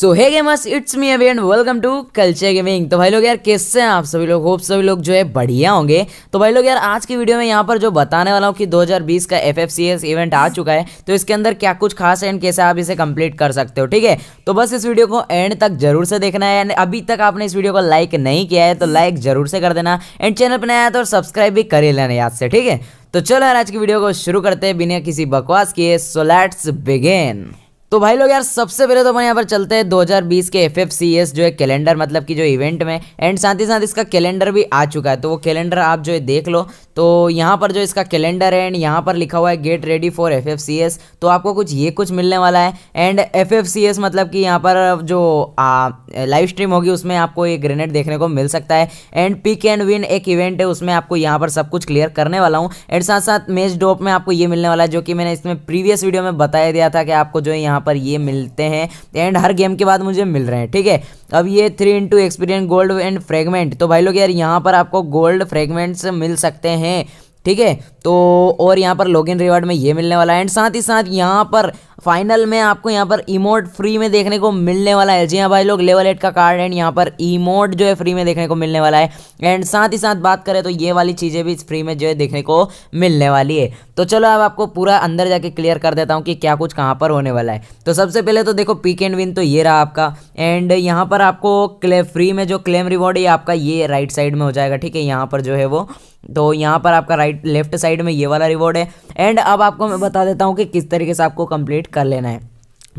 so hey gamers it's me Ave and welcome to culture gaming तो भाई लोग यार कैसे हैं आप सभी लोग होप सभी लोग जो है बढ़िया होंगे तो भाई लोग यार आज की वीडियो में यहाँ पर जो बताने वाला हूँ कि 2020 का एफ इवेंट आ चुका है तो इसके अंदर क्या कुछ खास है एंड कैसे आप इसे कंप्लीट कर सकते हो ठीक है तो बस इस वीडियो को एंड तक जरूर से देखना है एंड अभी तक आपने इस वीडियो को लाइक नहीं किया है तो लाइक जरूर से कर देना एंड चैनल पर नया आया तो सब्सक्राइब भी कर लेना याद से ठीक है तो चलो यार आज की वीडियो को शुरू करते हैं बिना किसी बकवास किए सो लेट्स बिगेन तो भाई लोग यार सबसे पहले तो अपन यहाँ पर चलते हैं 2020 के एफ जो है कैलेंडर मतलब कि जो इवेंट में एंड साथ ही साथ इसका कैलेंडर भी आ चुका है तो वो कैलेंडर आप जो है देख लो तो यहाँ पर जो इसका कैलेंडर है एंड यहाँ पर लिखा हुआ है गेट रेडी फॉर एफ तो आपको कुछ ये कुछ मिलने वाला है एंड एफ मतलब कि यहाँ पर जो लाइव स्ट्रीम होगी उसमें आपको ये ग्रेनेड देखने को मिल सकता है एंड पिक एंड विन एक इवेंट है उसमें आपको यहाँ पर सब कुछ क्लियर करने वाला हूँ एंड साथ साथ मेज डॉप में आपको ये मिलने वाला है जो कि मैंने इसमें प्रीवियस वीडियो में बताया दिया था कि आपको जो है यहाँ यहाँ पर ये मिलते हैं एंड हर गेम के बाद मुझे मिल रहे हैं ठीक है अब ये three into experience gold and fragment तो भाई लोग यार यहाँ पर आपको गोल्ड फ्रेगमेंट्स मिल सकते हैं ठीक है तो और यहाँ पर लॉगिन रिवार्ड में ये मिलने वाला है एंड साथ ही साथ यहाँ पर फाइनल में आपको यहाँ पर इमोट फ्री में देखने को मिलने वाला है जी हाँ भाई लोग लेवल एट का कार्ड एंड यहाँ पर इमोट जो है फ्री में देखने को मिलने वाला है एंड साथ ही साथ बात करें तो ये वाली चीज़ें भी फ्री में जो है देखने को मिलने वाली है तो चलो अब आपको पूरा अंदर जाके क्लियर कर देता हूँ कि क्या कुछ कहाँ पर होने वाला है तो सबसे पहले तो देखो पिक एंड विन तो ये रहा आपका एंड यहाँ पर आपको फ्री में जो क्लेम रिवॉर्ड ये आपका ये राइट साइड में हो जाएगा ठीक है यहाँ पर जो है वो तो यहाँ पर आपका राइट लेफ्ट साइड में ये वाला रिवॉर्ड है एंड अब आपको मैं बता देता हूँ कि किस तरीके से आपको कंप्लीट कर लेना है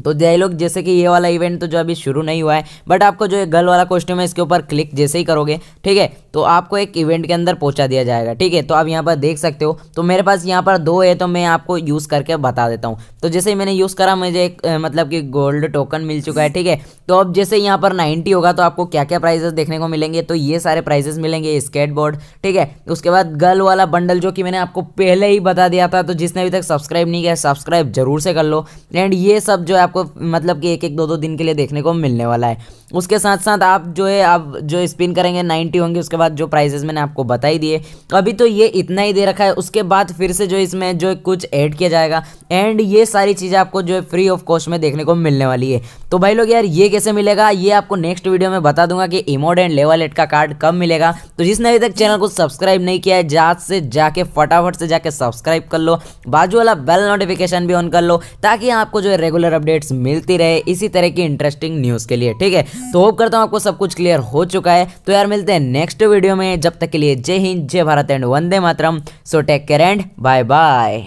तो जय लोग जैसे कि ये वाला इवेंट तो जो अभी शुरू नहीं हुआ है बट आपको जो ये गर्ल वाला कॉस्ट्यूम है इसके ऊपर क्लिक जैसे ही करोगे ठीक है तो आपको एक इवेंट के अंदर पहुंचा दिया जाएगा ठीक है तो आप यहाँ पर देख सकते हो तो मेरे पास यहाँ पर दो है तो मैं आपको यूज़ करके बता देता हूँ तो जैसे ही मैंने यूज़ करा मुझे एक मतलब कि गोल्ड टोकन मिल चुका है ठीक है तो अब जैसे यहाँ पर नाइन्टी होगा तो आपको क्या क्या प्राइजेस देखने को मिलेंगे तो ये सारे प्राइजेस मिलेंगे स्केट बोर्ड ठीक है उसके बाद गर्ल वाला बंडल जो कि मैंने आपको पहले ही बता दिया था तो जिसने अभी तक सब्सक्राइब नहीं किया सब्सक्राइब जरूर से कर लो एंड ये सब जो है आपको मतलब कि एक एक दो दो दिन के लिए देखने को मिलने वाला है उसके साथ साथ आप जो है आप जो स्पिन करेंगे नाइन्टी होंगे उसके बाद जो प्राइजेस मैंने आपको बता ही दिए अभी तो ये इतना ही दे रखा है उसके बाद फिर से जो इसमें जो कुछ ऐड किया जाएगा एंड ये सारी चीज़ें आपको जो है फ्री ऑफ कॉस्ट में देखने को मिलने वाली है तो भाई लोग यार ये कैसे मिलेगा ये आपको नेक्स्ट वीडियो में बता दूंगा कि इमोड एंड लेवल एट का कार्ड कब मिलेगा तो जिसने अभी तक चैनल को सब्सक्राइब नहीं किया है जा से जाके फटाफट से जाके सब्सक्राइब कर लो बाजू वाला बेल नोटिफिकेशन भी ऑन कर लो ताकि आपको जो है रेगुलर अपडेट अपडेट्स मिलती रहे इसी तरह की इंटरेस्टिंग न्यूज़ के लिए ठीक है तो होप करता हूँ आपको सब कुछ क्लियर हो चुका है तो यार मिलते हैं नेक्स्ट वीडियो में जब तक के लिए जय हिंद जय Bharat and Vande Mataram so take care and bye bye